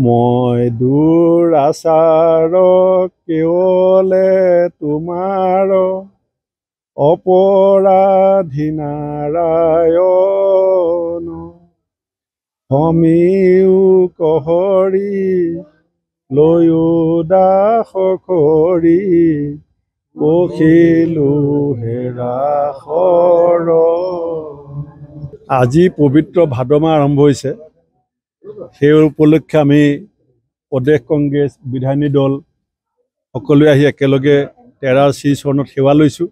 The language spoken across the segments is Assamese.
মই দূৰ আচাৰ কেৱলে তোমাৰ অপৰাধীনাৰায়ণ সমীও কহৰি লৈও দাস কৰি পখিলো হেৰা আজি পবিত্ৰ ভাদমাহ আৰম্ভ হৈছে সেই উপলক্ষে আমি প্ৰদেশ কংগ্ৰেছ বিধায়িনী দল সকলোৱে আহি একেলগে তেৰাৰ শ্ৰীচৰণত সেৱা লৈছোঁ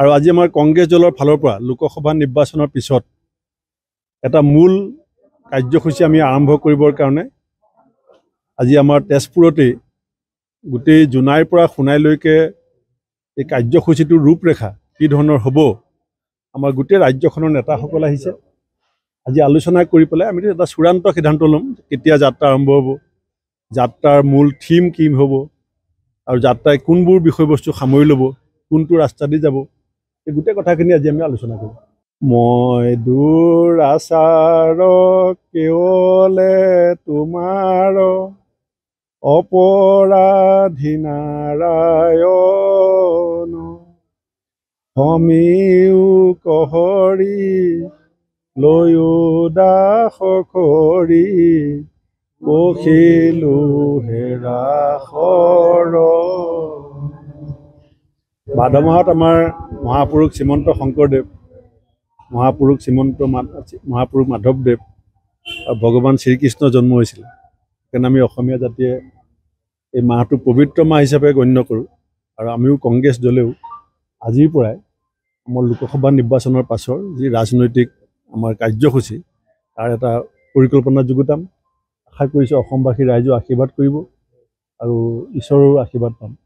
আৰু আজি আমাৰ কংগ্ৰেছ দলৰ ফালৰ পৰা লোকসভা নিৰ্বাচনৰ পিছত এটা মূল কাৰ্যসূচী আমি আৰম্ভ কৰিবৰ কাৰণে আজি আমাৰ তেজপুৰতেই গোটেই জোনাইৰ পৰা সোণাইলৈকে এই কাৰ্যসূচীটোৰ ৰূপৰেখা কি ধৰণৰ হ'ব আমাৰ গোটেই ৰাজ্যখনৰ নেতাসকল আহিছে আজি আলোচনা কৰি পেলাই আমি এটা চূড়ান্ত সিদ্ধান্ত ল'ম কেতিয়া যাত্ৰা আৰম্ভ হ'ব যাত্ৰাৰ মূল থিম কি হ'ব আৰু যাত্ৰাই কোনবোৰ বিষয়বস্তু সামৰি ল'ব কোনটো ৰাস্তাদি যাব এই গোটেই কথাখিনি আজি আমি আলোচনা কৰোঁ মই দূৰ আচাৰ কেৱলে তোমাৰ অপৰাধীনাৰায়ণ সমীও কহৰি লৈও পখিলো হেৰা ভাদ মাহত আমাৰ মহাপুৰুষ শ্ৰীমন্ত শংকৰদেৱ মহাপুৰুষ শ্ৰীমন্ত মহাপুৰুষ মাধৱদেৱ আৰু ভগৱান শ্ৰীকৃষ্ণ জন্ম হৈছিল সেইকাৰণে আমি অসমীয়া জাতিয়ে এই মাহটো পবিত্ৰ মাহ হিচাপে গণ্য কৰোঁ আৰু আমিও কংগ্ৰেছ দলেও আজিৰ পৰাই আমাৰ লোকসভা নিৰ্বাচনৰ পাছৰ যি ৰাজনৈতিক আমাৰ কাৰ্যসূচী তাৰ এটা পৰিকল্পনা যুগুতাম আশা কৰিছোঁ অসমবাসী ৰাইজেও আশীৰ্বাদ কৰিব আৰু ঈশ্বৰৰো আশীৰ্বাদ পাম